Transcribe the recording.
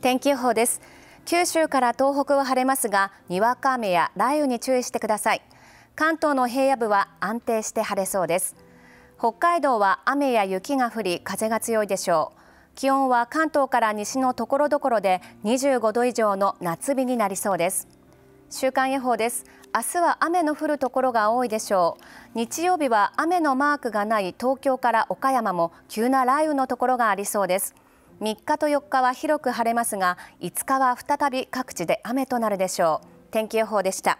天気予報です九州から東北は晴れますがにわか雨や雷雨に注意してください関東の平野部は安定して晴れそうです北海道は雨や雪が降り風が強いでしょう気温は関東から西のところどころで25度以上の夏日になりそうです週間予報です明日は雨の降るところが多いでしょう日曜日は雨のマークがない東京から岡山も急な雷雨のところがありそうです3日と4日は広く晴れますが5日は再び各地で雨となるでしょう天気予報でした